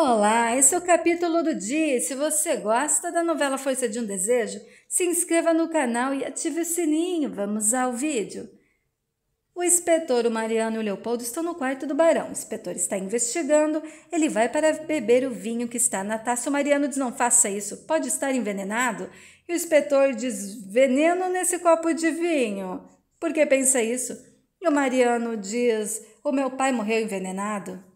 Olá, esse é o capítulo do dia. se você gosta da novela Força de um Desejo, se inscreva no canal e ative o sininho. Vamos ao vídeo. O inspetor, o Mariano e o Leopoldo estão no quarto do barão. O inspetor está investigando. Ele vai para beber o vinho que está na taça. O Mariano diz: Não faça isso, pode estar envenenado. E o inspetor diz: Veneno nesse copo de vinho. Por que pensa isso? E o Mariano diz: O meu pai morreu envenenado.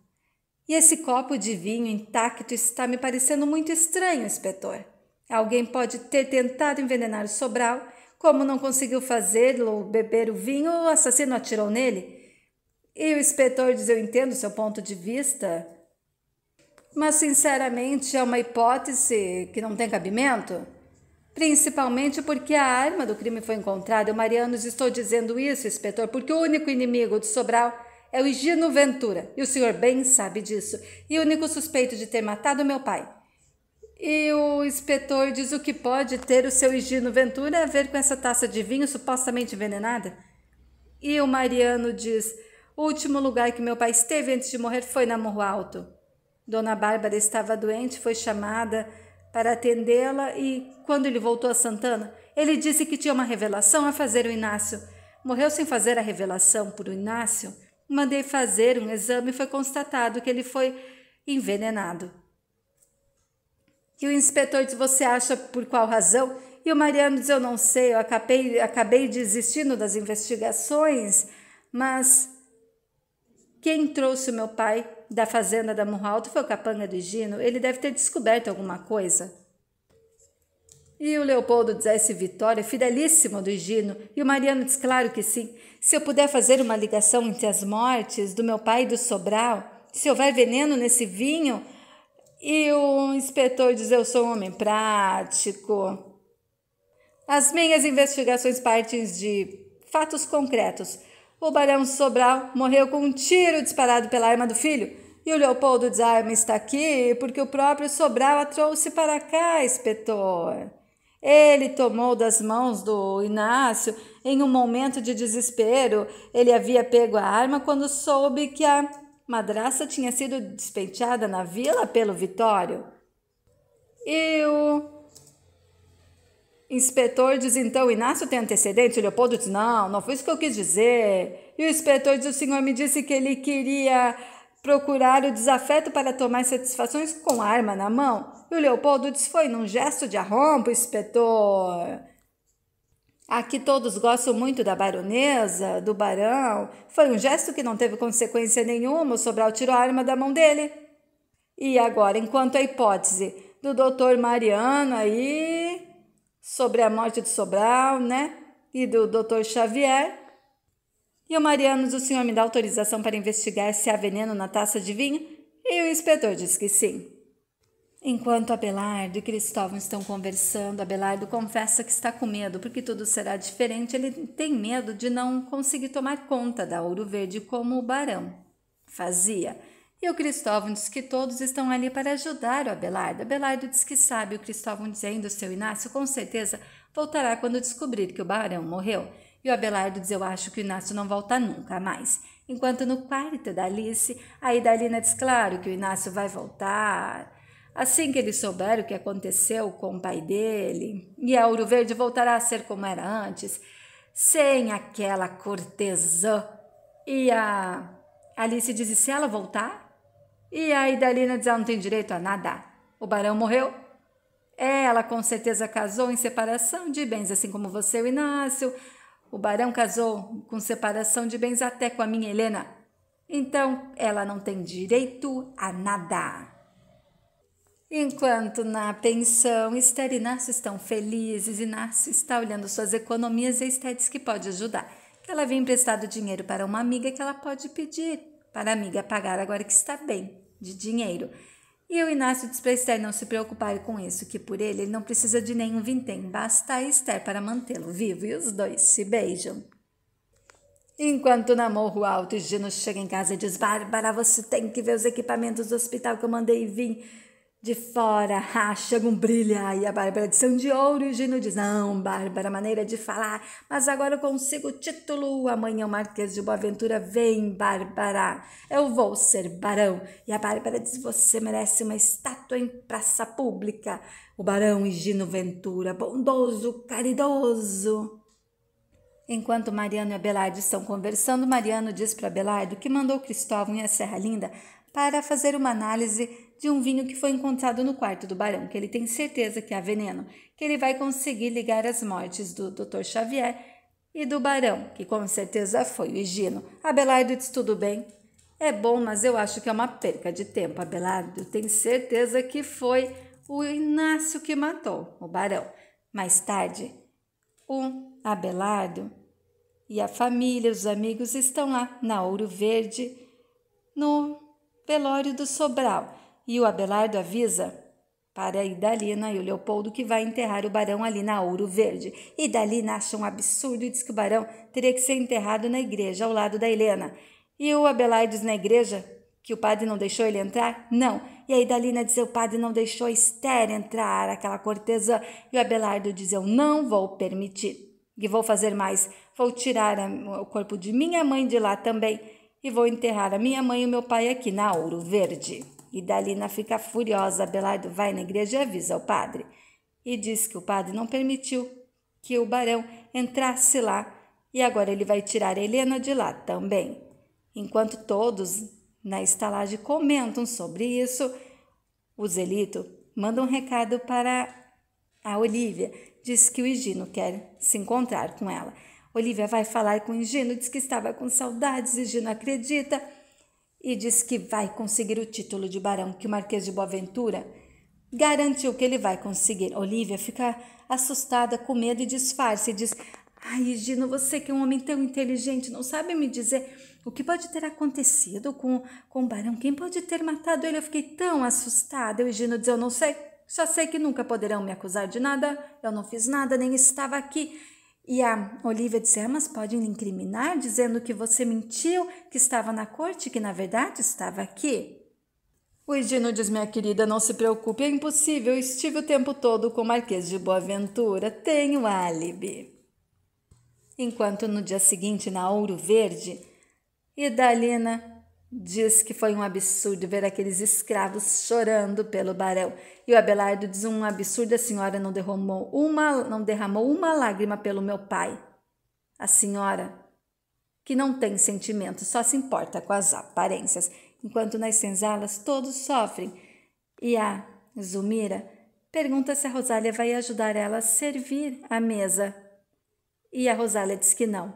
E esse copo de vinho intacto está me parecendo muito estranho, inspetor. Alguém pode ter tentado envenenar o Sobral, como não conseguiu fazê-lo beber o vinho, o assassino atirou nele. E o inspetor diz: Eu entendo seu ponto de vista, mas sinceramente é uma hipótese que não tem cabimento. Principalmente porque a arma do crime foi encontrada. Eu, Mariano, estou dizendo isso, inspetor, porque o único inimigo de Sobral é o Higino Ventura, e o senhor bem sabe disso, e o único suspeito de ter matado meu pai. E o inspetor diz o que pode ter o seu Higino Ventura a ver com essa taça de vinho supostamente envenenada? E o Mariano diz: o último lugar que meu pai esteve antes de morrer foi na Morro Alto. Dona Bárbara estava doente, foi chamada para atendê-la e, quando ele voltou a Santana, ele disse que tinha uma revelação a fazer o Inácio. Morreu sem fazer a revelação por o Inácio, Mandei fazer um exame e foi constatado que ele foi envenenado. E o inspetor disse: Você acha por qual razão? E o Mariano diz: Eu não sei, eu acabei, acabei desistindo das investigações, mas quem trouxe o meu pai da fazenda da Morro Alto foi o capanga do Gino. Ele deve ter descoberto alguma coisa. E o Leopoldo dissesse Vitória, fidelíssimo do Gino. E o Mariano diz claro que sim. Se eu puder fazer uma ligação entre as mortes do meu pai e do Sobral, se houver veneno nesse vinho. E o inspetor diz eu sou um homem prático. As minhas investigações partem de fatos concretos. O barão Sobral morreu com um tiro disparado pela arma do filho. E o Leopoldo diz: a arma está aqui porque o próprio Sobral a trouxe para cá, inspetor. Ele tomou das mãos do Inácio em um momento de desespero. Ele havia pego a arma quando soube que a madraça tinha sido despenteada na vila pelo Vitório. E o inspetor diz então: Inácio tem antecedente? O Leopoldo diz: Não, não foi isso que eu quis dizer. E o inspetor diz: O senhor me disse que ele queria procurar o desafeto para tomar satisfações com a arma na mão. E o Leopoldo disse: Foi num gesto de arrompo, inspetor. Aqui todos gostam muito da baronesa, do barão. Foi um gesto que não teve consequência nenhuma. O Sobral tirou a arma da mão dele. E agora, enquanto a hipótese do doutor Mariano aí, sobre a morte do Sobral, né? E do doutor Xavier. E o Mariano, o senhor me dá autorização para investigar se há veneno na taça de vinho? E o inspetor disse que sim. Enquanto Abelardo e Cristóvão estão conversando, Abelardo confessa que está com medo porque tudo será diferente. Ele tem medo de não conseguir tomar conta da Ouro Verde como o barão fazia. E o Cristóvão diz que todos estão ali para ajudar o Abelardo. Abelardo diz que sabe, o Cristóvão dizendo: o seu Inácio com certeza voltará quando descobrir que o barão morreu. E o Abelardo diz: Eu acho que o Inácio não volta nunca mais. Enquanto no quarto da Alice, a Idalina diz: Claro que o Inácio vai voltar. Assim que ele souber o que aconteceu com o pai dele, e a Ouro Verde voltará a ser como era antes, sem aquela cortesã. E a Alice diz: e se ela voltar? E a Idalina diz: ela não tem direito a nada. O barão morreu. Ela com certeza casou em separação de bens, assim como você, o Inácio. O barão casou com separação de bens até com a minha Helena. Então ela não tem direito a nada. Enquanto na pensão, Esther e Inácio estão felizes, Inácio está olhando suas economias e Esther diz que pode ajudar. Que ela havia emprestado dinheiro para uma amiga que ela pode pedir para a amiga pagar agora que está bem de dinheiro. E o Inácio diz para Esther não se preocupar com isso, que por ele ele não precisa de nenhum vintém, basta a Esther para mantê-lo vivo. E os dois se beijam. Enquanto Morro alto Gino chega em casa e diz: Bárbara, você tem que ver os equipamentos do hospital que eu mandei vir. De fora racha, brilha e a Bárbara de São de Ouro e o Gino diz: Não, Bárbara, maneira de falar, mas agora eu consigo o título. Amanhã o Marquês de Boaventura vem, Bárbara. Eu vou ser barão. E a Bárbara diz: Você merece uma estátua em praça pública. O barão e Gino Ventura, bondoso, caridoso. Enquanto Mariano e Abelardo estão conversando, Mariano diz para Abelardo que mandou Cristóvão e a Serra Linda para fazer uma análise de um vinho que foi encontrado no quarto do barão, que ele tem certeza que há veneno, que ele vai conseguir ligar as mortes do Dr. Xavier e do barão, que com certeza foi o Higino. Abelardo diz tudo bem. É bom, mas eu acho que é uma perca de tempo, Abelardo. Tem certeza que foi o Inácio que matou o barão. Mais tarde, o Abelardo e a família, os amigos estão lá na Ouro Verde, no velório do Sobral e o Abelardo avisa para a Idalina né? e o Leopoldo que vai enterrar o barão ali na Ouro Verde. Idalina acha um absurdo e diz que o barão teria que ser enterrado na igreja, ao lado da Helena. E o Abelardo diz na igreja que o padre não deixou ele entrar? Não. E a Idalina diz: o padre não deixou a Esther entrar, aquela cortesã. E o Abelardo diz: eu não vou permitir. E vou fazer mais. Vou tirar a, o corpo de minha mãe de lá também. E vou enterrar a minha mãe e o meu pai aqui na Ouro Verde. E Dalina fica furiosa. Abelardo vai na igreja e avisa o padre. E diz que o padre não permitiu que o barão entrasse lá e agora ele vai tirar Helena de lá também. Enquanto todos na estalagem comentam sobre isso, o Zelito manda um recado para a Olivia. Diz que o Higino quer se encontrar com ela. Olivia vai falar com o Higino, diz que estava com saudades. Higino acredita e diz que vai conseguir o título de barão, que o Marquês de Boaventura garantiu que ele vai conseguir. Olivia fica assustada, com medo e disfarça e diz: Ai, Gino, você que é um homem tão inteligente, não sabe me dizer o que pode ter acontecido com, com o barão? Quem pode ter matado ele? Eu fiquei tão assustada. Eu e Gino diz: Eu não sei, só sei que nunca poderão me acusar de nada. Eu não fiz nada, nem estava aqui. E a Olivia disse: ah, mas podem lhe incriminar dizendo que você mentiu, que estava na corte, que na verdade estava aqui. O Edino diz: Minha querida, não se preocupe, é impossível. Estive o tempo todo com o Marquês de Boaventura, tenho álibi. Enquanto no dia seguinte, na Ouro Verde, Idalina Diz que foi um absurdo ver aqueles escravos chorando pelo barão. E o Abelardo diz um absurdo, a senhora não derramou uma, não derramou uma lágrima pelo meu pai. A senhora, que não tem sentimento, só se importa com as aparências, enquanto nas senzalas todos sofrem. E a Zumira pergunta se a Rosália vai ajudar ela a servir a mesa. E a Rosália diz que não,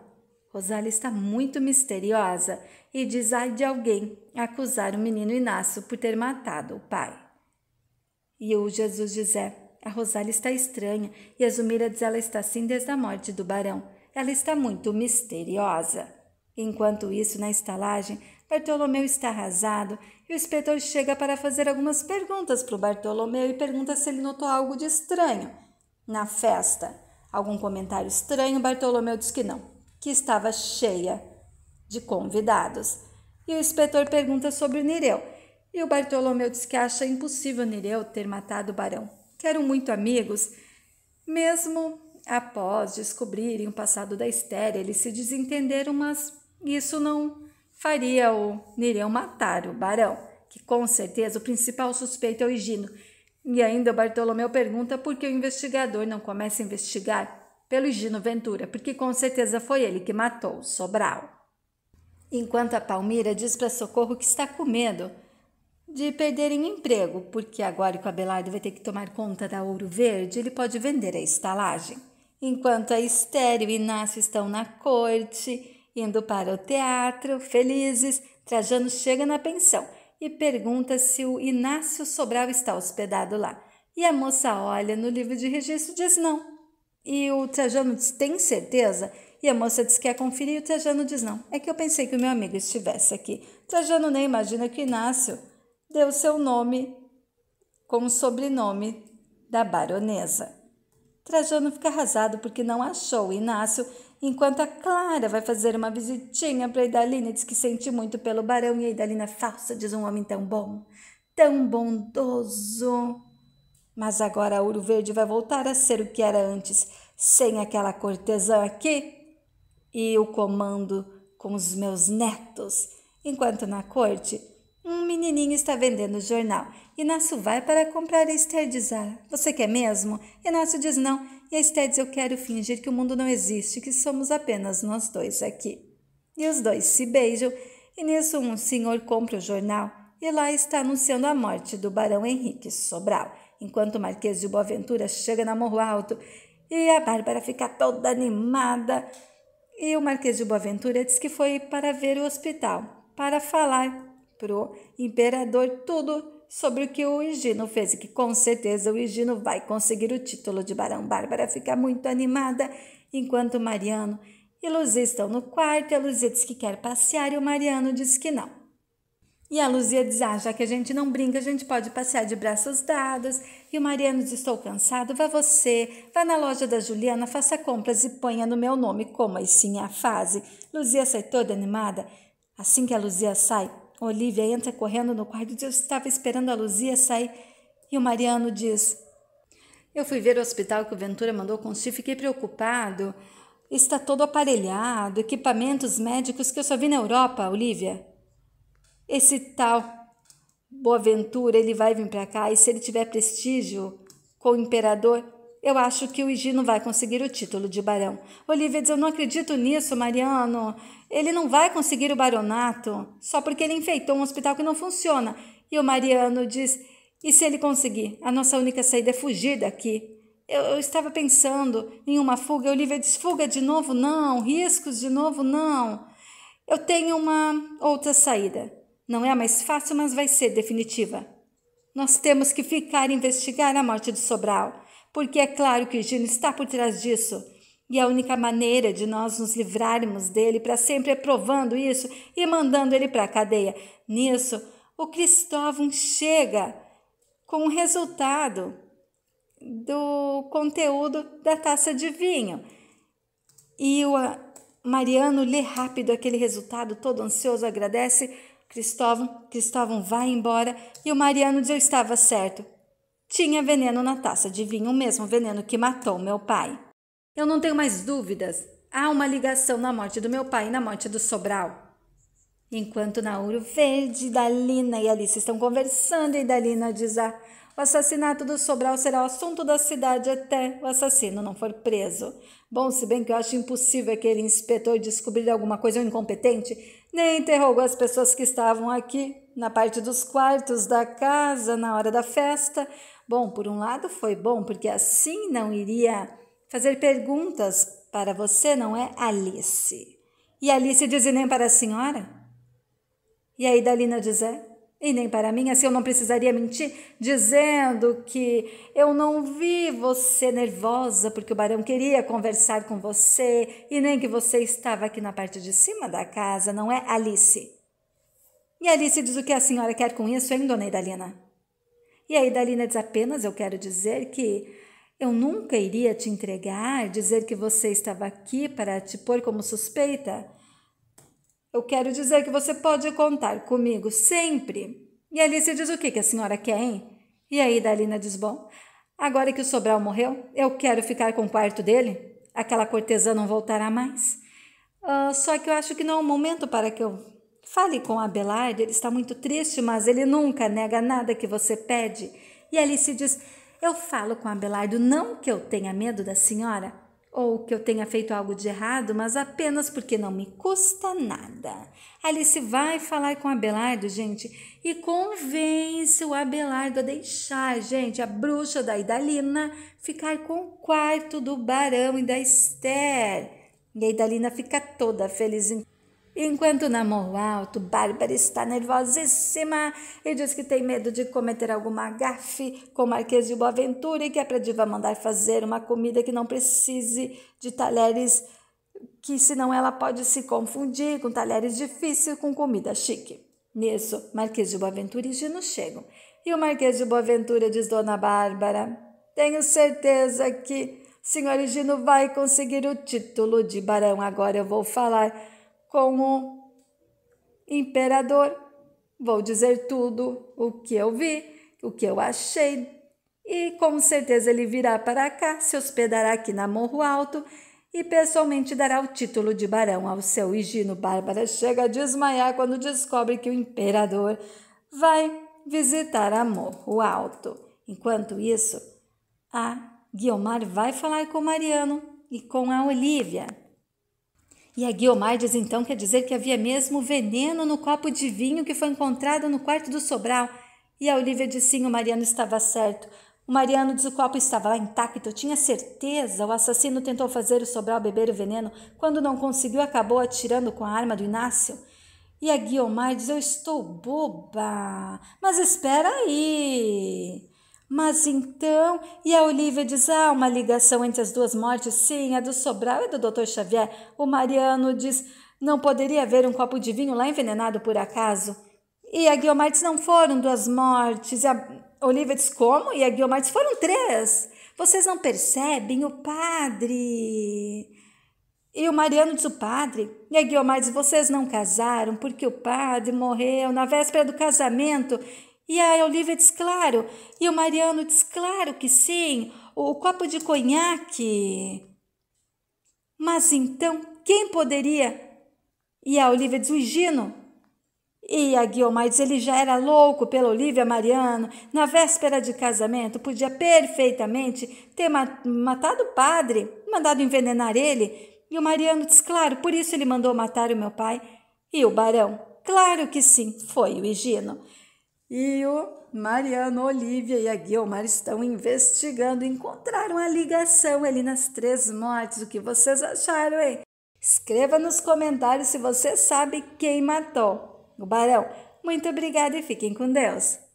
Rosália está muito misteriosa e diz ai de alguém acusar o menino Inácio por ter matado o pai. E o Jesus diz é, a Rosália está estranha e a Zumira diz ela está assim desde a morte do barão. Ela está muito misteriosa. Enquanto isso, na estalagem, Bartolomeu está arrasado e o inspetor chega para fazer algumas perguntas para o Bartolomeu e pergunta se ele notou algo de estranho na festa. Algum comentário estranho, Bartolomeu diz que não que estava cheia de convidados. E o inspetor pergunta sobre o Nireu. E o Bartolomeu diz que acha impossível Nireu ter matado o barão, que eram muito amigos. Mesmo após descobrirem o passado da Estéria, eles se desentenderam, mas isso não faria o Nireu matar o barão, que com certeza o principal suspeito é o Higino. E ainda o Bartolomeu pergunta por que o investigador não começa a investigar pelo Gino Ventura, porque com certeza foi ele que matou Sobral. Enquanto a Palmira diz para Socorro que está com medo de perderem emprego, porque agora que o Abelardo vai ter que tomar conta da Ouro Verde, ele pode vender a estalagem. Enquanto a Estéreo e Inácio estão na corte, indo para o teatro, felizes, Trajano chega na pensão e pergunta se o Inácio Sobral está hospedado lá. E a moça olha no livro de registro e diz não. E o Trajano diz: Tem certeza? E a moça diz: Quer é conferir? E o Trajano diz: Não, é que eu pensei que o meu amigo estivesse aqui. Trajano nem imagina que Inácio deu seu nome como sobrenome da baronesa. Trajano fica arrasado porque não achou Inácio, enquanto a Clara vai fazer uma visitinha para Idalina, diz que sente muito pelo barão e a Idalina falsa diz um homem tão bom, tão bondoso. Mas agora Ouro Verde vai voltar a ser o que era antes, sem aquela cortesã aqui e o comando com os meus netos. Enquanto na corte, um menininho está vendendo jornal. Inácio vai para comprar e Esther diz: Ah, você quer mesmo? Inácio diz: Não. E a Esther diz: Eu quero fingir que o mundo não existe, que somos apenas nós dois aqui. E os dois se beijam, e nisso um senhor compra o jornal, e lá está anunciando a morte do Barão Henrique Sobral enquanto o Marquês de Boaventura chega na Morro Alto e a Bárbara fica toda animada. E o Marquês de Boaventura diz que foi para ver o hospital, para falar pro imperador tudo sobre o que o Higino fez e que com certeza o Higino vai conseguir o título de barão. Bárbara fica muito animada, enquanto Mariano e Luzia estão no quarto. A Luzia diz que quer passear e o Mariano diz que não. E a Luzia diz: Ah, já que a gente não brinca, a gente pode passear de braços dados. E o Mariano diz: Estou cansado, vá você, vá na loja da Juliana, faça compras e ponha no meu nome, como aí sim é a fase. Luzia sai toda animada. Assim que a Luzia sai, Olivia entra correndo no quarto e diz: Eu estava esperando a Luzia sair. E o Mariano diz: Eu fui ver o hospital que o Ventura mandou com si, fiquei preocupado. Está todo aparelhado, equipamentos médicos que eu só vi na Europa, Olivia esse tal Boaventura, ele vai vir para cá e se ele tiver prestígio com o imperador, eu acho que o não vai conseguir o título de barão. Olivia diz: Eu não acredito nisso, Mariano. Ele não vai conseguir o baronato só porque ele enfeitou um hospital que não funciona. E o Mariano diz: E se ele conseguir? A nossa única saída é fugir daqui. Eu, eu estava pensando em uma fuga. Olivia diz: Fuga de novo? Não. Riscos de novo? Não. Eu tenho uma outra saída. Não é a mais fácil, mas vai ser definitiva. Nós temos que ficar e investigar a morte de Sobral, porque é claro que Gino está por trás disso. E a única maneira de nós nos livrarmos dele para sempre é provando isso e mandando ele para a cadeia. Nisso, o Cristóvão chega com o resultado do conteúdo da taça de vinho. E o Mariano lê rápido aquele resultado, todo ansioso, agradece Cristóvão, Cristóvão vai embora e o Mariano diz: Eu estava certo. Tinha veneno na taça de vinho, o mesmo veneno que matou meu pai. Eu não tenho mais dúvidas. Há uma ligação na morte do meu pai e na morte do Sobral. Enquanto Nauro Verde, Dalina e Alice estão conversando, e Dalina diz: ah, o assassinato do Sobral será o assunto da cidade até o assassino não for preso. Bom, se bem que eu acho impossível aquele inspetor descobrir alguma coisa ou incompetente nem interrogou as pessoas que estavam aqui na parte dos quartos da casa na hora da festa. Bom, por um lado foi bom, porque assim não iria fazer perguntas para você, não é, Alice? E Alice dizia nem para a senhora? E aí Dalina diz: é, e nem para mim, assim eu não precisaria mentir, dizendo que eu não vi você nervosa porque o barão queria conversar com você e nem que você estava aqui na parte de cima da casa, não é, Alice? E Alice diz o que a senhora quer com isso, hein, dona Idalina? E aí Idalina diz apenas: Eu quero dizer que eu nunca iria te entregar, dizer que você estava aqui para te pôr como suspeita. Eu quero dizer que você pode contar comigo sempre. E Alice diz o que, que a senhora quer, hein? E aí Dalina diz: Bom, agora que o Sobral morreu, eu quero ficar com o quarto dele. Aquela cortesã não voltará mais. Uh, só que eu acho que não é o momento para que eu fale com Abelardo. Ele está muito triste, mas ele nunca nega nada que você pede. E Alice diz: Eu falo com Abelardo, não que eu tenha medo da senhora ou que eu tenha feito algo de errado, mas apenas porque não me custa nada. Alice vai falar com Abelardo, gente, e convence o Abelardo a deixar, gente, a bruxa da Idalina ficar com o quarto do barão e da Esther. E a Idalina fica toda feliz. Em Enquanto na morro alto, Bárbara está nervosíssima e diz que tem medo de cometer alguma gafe com o Marquês de Boaventura e que é para Diva mandar fazer uma comida que não precise de talheres, que senão ela pode se confundir com talheres difíceis com comida chique. Nisso, Marquês de Boaventura e Gino chegam. E o Marquês de Boaventura diz Dona Bárbara: Tenho certeza que Senhor Gino vai conseguir o título de barão. Agora eu vou falar com o imperador. Vou dizer tudo o que eu vi, o que eu achei, e com certeza ele virá para cá, se hospedará aqui na Morro Alto e pessoalmente dará o título de barão ao seu Higino. Bárbara chega a desmaiar quando descobre que o imperador vai visitar a Morro Alto. Enquanto isso, a Guiomar vai falar com Mariano e com a Olivia. E a Guiomar então quer dizer que havia mesmo veneno no copo de vinho que foi encontrado no quarto do Sobral. E a Olivia diz sim, o Mariano estava certo. O Mariano diz o copo estava lá intacto, eu tinha certeza. O assassino tentou fazer o Sobral beber o veneno. Quando não conseguiu, acabou atirando com a arma do Inácio. E a Guiomar diz, eu estou boba. Mas espera aí... Mas então, e a Olivia diz: há ah, uma ligação entre as duas mortes? Sim, a do Sobral e do Dr. Xavier. O Mariano diz: não poderia haver um copo de vinho lá envenenado por acaso? E a Guiomar diz: não foram duas mortes. E a Olivia diz: como? E a Guiomar diz: foram três. Vocês não percebem? O padre. E o Mariano diz: o padre. E a Guiomar diz: vocês não casaram porque o padre morreu na véspera do casamento e a Olivia diz claro, e o Mariano diz claro que sim, o copo de conhaque. Mas então quem poderia? E a Olivia diz o Gino. E a Guiomar diz ele já era louco pela Olivia Mariano. Na véspera de casamento podia perfeitamente ter matado o padre, mandado envenenar ele. E o Mariano diz claro, por isso ele mandou matar o meu pai. E o barão? Claro que sim, foi o Higino. E o Mariano, Olivia e a Guilmar estão investigando, encontraram a ligação ali nas três mortes. O que vocês acharam, hein? Escreva nos comentários se você sabe quem matou. O Barão, muito obrigada e fiquem com Deus.